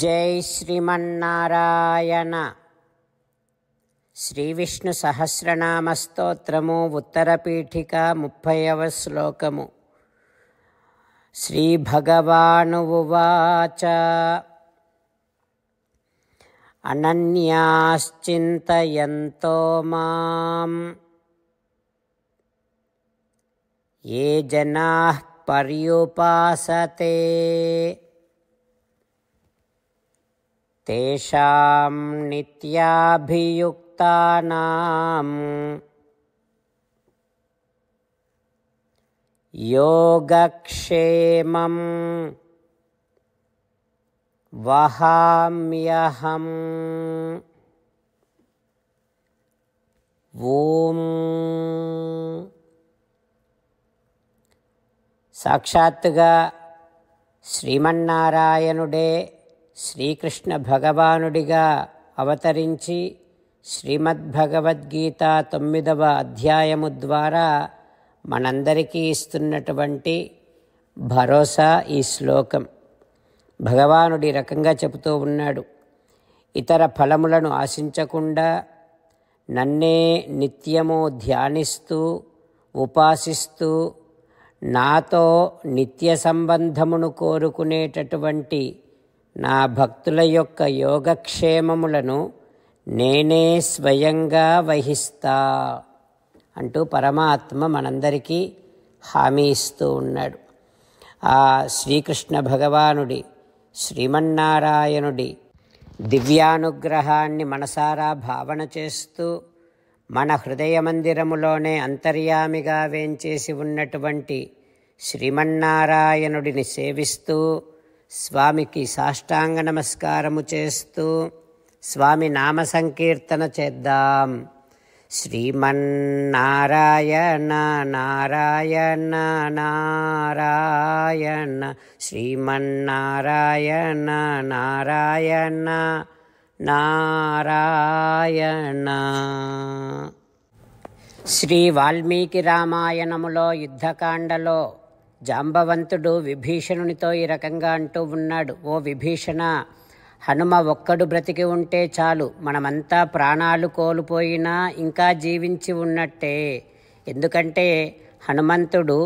జై శ్రీమన్నారాయణ శ్రీ విష్ణు సహస్రనామ స్తోత్రము ఉత్తరపీఠిక ముప్పైవ శ్లోకము శ్రీభగవానువాచ అనన్యాశ్చింతయంతో మాం ఏ జనా పర్యుపాసతే तेषां नित्याभियुक्तानां योगक्षेमं वहाम्यहम् ॐ साक्षात् श्रीमन्नारायणुडे శ్రీకృష్ణ భగవానుడిగా అవతరించి శ్రీమద్భగవద్గీత తొమ్మిదవ అధ్యాయము ద్వారా మనందరికీ ఇస్తున్నటువంటి భరోసా ఈ శ్లోకం భగవానుడి రకంగా చెబుతూ ఉన్నాడు ఇతర ఫలములను ఆశించకుండా నన్నే నిత్యము ధ్యానిస్తూ ఉపాసిస్తూ నాతో నిత్య సంబంధమును కోరుకునేటటువంటి నా భక్తుల యొక్క యోగక్షేమములను నేనే స్వయంగా వహిస్తా అంటూ పరమాత్మ మనందరికీ హామీ ఇస్తూ ఉన్నాడు ఆ శ్రీకృష్ణ భగవానుడి శ్రీమన్నారాయణుడి దివ్యానుగ్రహాన్ని మనసారా భావన చేస్తూ మన హృదయ మందిరములోనే అంతర్యామిగా వేంచేసి ఉన్నటువంటి శ్రీమన్నారాయణుడిని సేవిస్తూ స్వామికి సాష్టాంగ నమస్కారము చేస్తూ స్వామి నామ సంకీర్తన చేద్దాం శ్రీమన్నారాయణ నారాయణ నారాయణ శ్రీమన్నారాయణ నారాయణ నారాయణ శ్రీ వాల్మీకి రామాయణములో యుద్ధకాండలో జాంబవంతుడు విభీషణునితో ఈ రకంగా అంటూ ఉన్నాడు ఓ విభీషణ హనుమ ఒక్కడు బ్రతికి ఉంటే చాలు మనమంతా ప్రాణాలు కోల్పోయినా ఇంకా జీవించి ఉన్నట్టే ఎందుకంటే హనుమంతుడు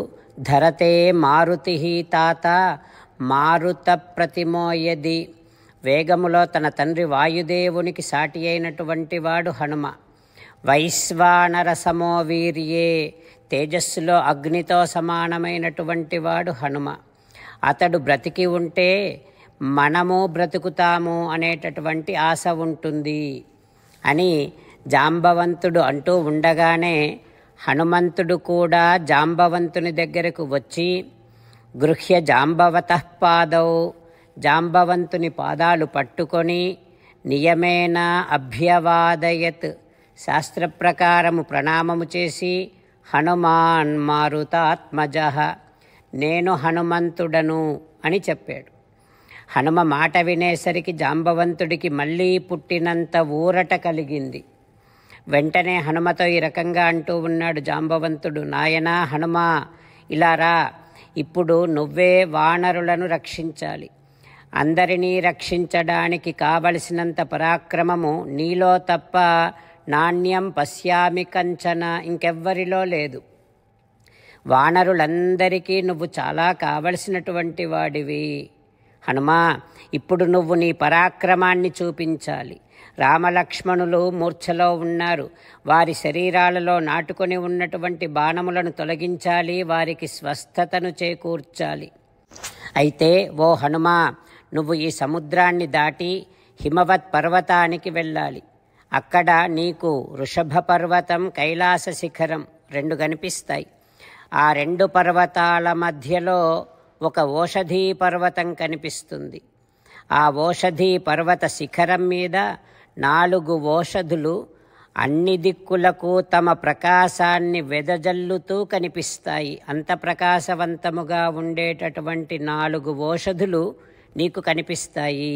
ధరతే మారుతి తాత మారుత ప్రతిమోయది వేగములో తన తండ్రి వాయుదేవునికి సాటి అయినటువంటి వాడు హనుమ వైశ్వానరసమో వీర్యే తేజస్సులో అగ్నితో సమానమైనటువంటి వాడు హనుమ అతడు బ్రతికి ఉంటే మనము బ్రతుకుతాము అనేటటువంటి ఆశ ఉంటుంది అని జాంబవంతుడు అంటూ ఉండగానే హనుమంతుడు కూడా జాంబవంతుని దగ్గరకు వచ్చి గృహ్య జాంబవత పాదవు జాంబవంతుని పాదాలు పట్టుకొని నియమేన అభ్యవాదయత్ శాస్త్రప్రకారము ప్రణామము చేసి హనుమాన్ మారుతాత్మజ నేను హనుమంతుడను అని చెప్పాడు హనుమ మాట వినేసరికి జాంబవంతుడికి మళ్ళీ పుట్టినంత ఊరట కలిగింది వెంటనే హనుమతో ఈ రకంగా అంటూ ఉన్నాడు జాంబవంతుడు నాయనా హనుమా ఇలా రా ఇప్పుడు నువ్వే వానరులను రక్షించాలి అందరినీ రక్షించడానికి కావలసినంత పరాక్రమము నీలో తప్ప నాణ్యం పశ్యామి కంచన ఇంకెవ్వరిలో లేదు వానరులందరికీ నువ్వు చాలా కావలసినటువంటి వాడివి హనుమా ఇప్పుడు నువ్వు నీ పరాక్రమాన్ని చూపించాలి రామలక్ష్మణులు మూర్ఛలో ఉన్నారు వారి శరీరాలలో నాటుకొని ఉన్నటువంటి బాణములను తొలగించాలి వారికి స్వస్థతను చేకూర్చాలి అయితే ఓ హనుమా నువ్వు ఈ సముద్రాన్ని దాటి హిమవత్ పర్వతానికి వెళ్ళాలి అక్కడ నీకు వృషభ పర్వతం కైలాస శిఖరం రెండు కనిపిస్తాయి ఆ రెండు పర్వతాల మధ్యలో ఒక ఓషధీ పర్వతం కనిపిస్తుంది ఆ ఓషధీ పర్వత శిఖరం మీద నాలుగు ఓషధులు అన్ని దిక్కులకు తమ ప్రకాశాన్ని వెదజల్లుతూ కనిపిస్తాయి అంత ప్రకాశవంతముగా ఉండేటటువంటి నాలుగు ఓషధులు నీకు కనిపిస్తాయి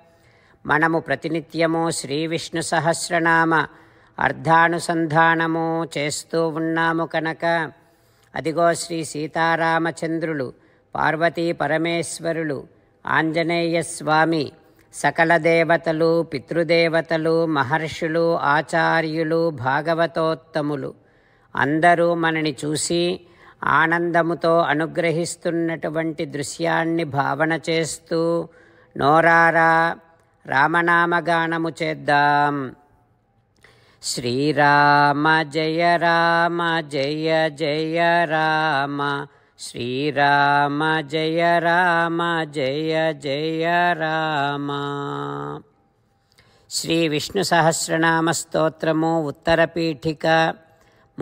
మనము ప్రతినిత్యము శ్రీ విష్ణు సహస్రనామ అర్థానుసంధానము చేస్తూ ఉన్నాము కనుక అదిగో శ్రీ సీతారామచంద్రులు పార్వతీ పరమేశ్వరులు ఆంజనేయ స్వామి సకల దేవతలు పితృదేవతలు మహర్షులు ఆచార్యులు భాగవతోత్తములు అందరూ మనని చూసి ఆనందముతో అనుగ్రహిస్తున్నటువంటి దృశ్యాన్ని భావన చేస్తూ నోరారా రామనామగానము చేద్దాం శ్రీరామ జయ రామ జయ జయ రామ శ్రీరామ జయ రామ జయ జయ రామ శ్రీ విష్ణు సహస్రనామ స్తోత్రము ఉత్తరపీఠిక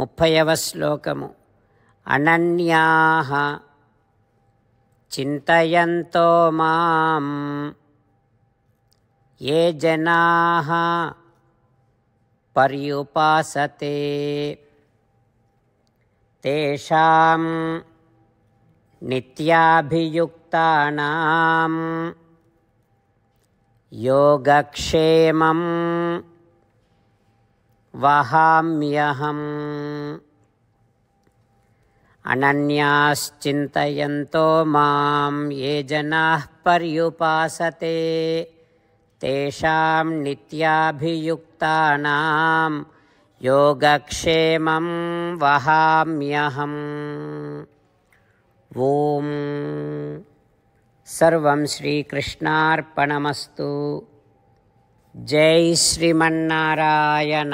ముప్పైవ శ్లోకము అనన్యా చింతయంతో మాం ये जनाः पर्युपासते तेषां नित्याभियुक्तानां योगक्षेमं वहाम्यहम् अनन्याश्चिन्तयन्तो मां ये जनाः पर्युपासते तेषां नित्याभियुक्तानां योगक्षेमं वहाम्यहम् ॐ सर्वं श्रीकृष्णार्पणमस्तु जय श्रीमन्नारायण